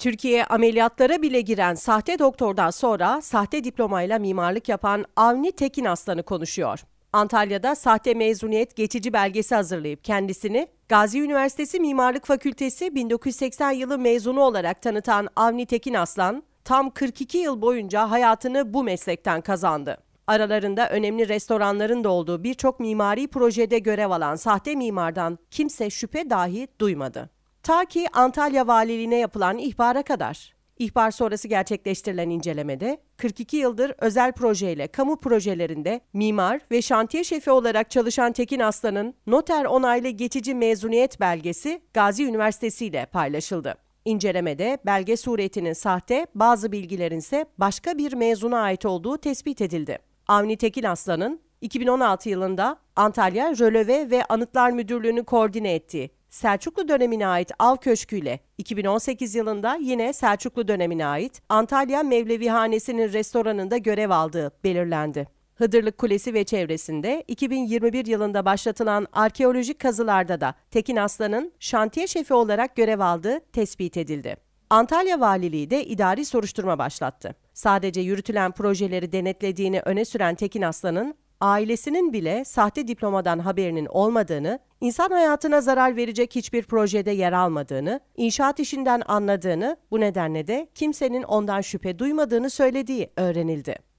Türkiye ameliyatlara bile giren sahte doktordan sonra sahte diplomayla mimarlık yapan Avni Tekin Aslan'ı konuşuyor. Antalya'da sahte mezuniyet geçici belgesi hazırlayıp kendisini Gazi Üniversitesi Mimarlık Fakültesi 1980 yılı mezunu olarak tanıtan Avni Tekin Aslan, tam 42 yıl boyunca hayatını bu meslekten kazandı. Aralarında önemli restoranların da olduğu birçok mimari projede görev alan sahte mimardan kimse şüphe dahi duymadı. Ta ki Antalya Valiliğine yapılan ihbara kadar. İhbar sonrası gerçekleştirilen incelemede 42 yıldır özel projeyle kamu projelerinde mimar ve şantiye şefi olarak çalışan Tekin Aslan'ın noter onaylı geçici mezuniyet belgesi Gazi Üniversitesi ile paylaşıldı. İncelemede belge suretinin sahte, bazı bilgilerin ise başka bir mezuna ait olduğu tespit edildi. Avni Tekin Aslan'ın 2016 yılında Antalya Röleve ve Anıtlar Müdürlüğü'nü koordine ettiği Selçuklu dönemine ait Av Köşkü ile 2018 yılında yine Selçuklu dönemine ait Antalya Mevlevihanesi'nin restoranında görev aldığı belirlendi. Hıdırlık Kulesi ve çevresinde 2021 yılında başlatılan arkeolojik kazılarda da Tekin Aslan'ın şantiye şefi olarak görev aldığı tespit edildi. Antalya Valiliği de idari soruşturma başlattı. Sadece yürütülen projeleri denetlediğini öne süren Tekin Aslan'ın ailesinin bile sahte diplomadan haberinin olmadığını, insan hayatına zarar verecek hiçbir projede yer almadığını, inşaat işinden anladığını, bu nedenle de kimsenin ondan şüphe duymadığını söylediği öğrenildi.